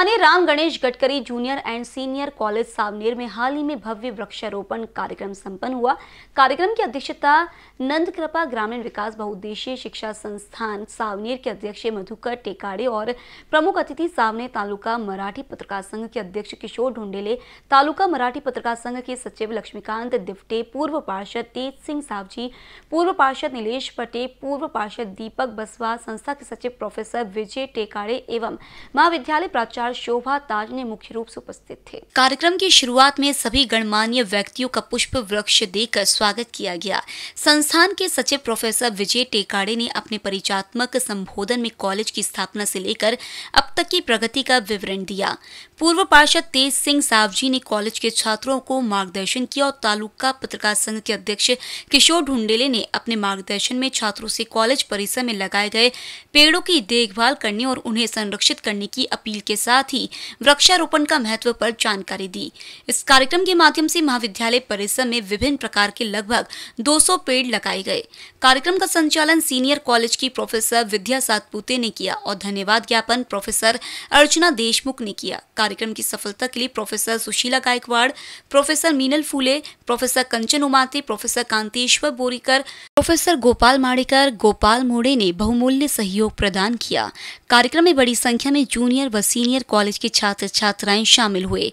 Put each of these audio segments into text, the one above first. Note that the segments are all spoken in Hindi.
स्थानीय Ram Ganesh Gadkari junior and senior college Saoner में हाल ही में भव्य वृक्षारोपण कार्यक्रम संपन्न हुआ कार्यक्रम की अध्यक्षता नंदकृपा ग्रामीण विकास बहुद्देशीय शिक्षा संस्थान सावनेर के अध्यक्ष मधुकर टेकाड़े और प्रमुख अतिथि सावनेर तालुका मराठी पत्रकार संघ के अध्यक्ष किशोर ढोंडेले तालुका मराठी पत्रकार संघ के सचिव लक्ष्मीकांत दिवटे पूर्व पार्षद तेज सिंह सावजी पूर्व पार्षद नीलेष पटे पूर्व पार्षद दीपक बसवा संस्था के सचिव प्रोफेसर विजय टेकाड़े एवं महाविद्यालय प्राचार्य राज्यपाल शोभा ताज ने मुख्य रूप से उपस्थित थे कार्यक्रम की शुरुआत में सभी गणमान्य व्यक्तियों का पुष्प वृक्ष देकर स्वागत किया गया संस्थान के सचिव प्रोफेसर विजय टेकाड़े ने अपने परिचात्मक संबोधन में कॉलेज की स्थापना से लेकर अब तक की प्रगति का विवरण दिया पूर्व पार्षद तेज सिंह सावजी ने कॉलेज के छात्रों को मार्गदर्शन किया और तालुका पत्रकार संघ के अध्यक्ष किशोर ढूंढेले ने अपने मार्गदर्शन में छात्रों से कॉलेज परिसर में लगाए गए पेड़ों की देखभाल करने और उन्हें संरक्षित करने की अपील के साथ साथ ही वृक्षारोपण का महत्व पर जानकारी दी इस कार्यक्रम के माध्यम से महाविद्यालय परिसर में विभिन्न प्रकार के लगभग 200 पेड़ लगाए गए कार्यक्रम का संचालन सीनियर कॉलेज की प्रोफेसर विद्या सातपुते ने किया और धन्यवाद ज्ञापन प्रोफेसर अर्चना देशमुख ने किया कार्यक्रम की सफलता के लिए professor Sushila Gaikwad professor Meenal Phule professor Kanchan Umate professor Kanteshwar Borikar professor Gopal Madekar Gopal Mode ने बहुमूल्य सहयोग प्रदान किया कार्यक्रम में बड़ी संख्या में जूनियर व सीनियर कॉलेज के छात्र छात्राएं शामिल हुए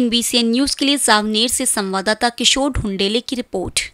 इन बी न्यूज के लिए सावनेर से संवाददाता किशोर ढुंडेले की रिपोर्ट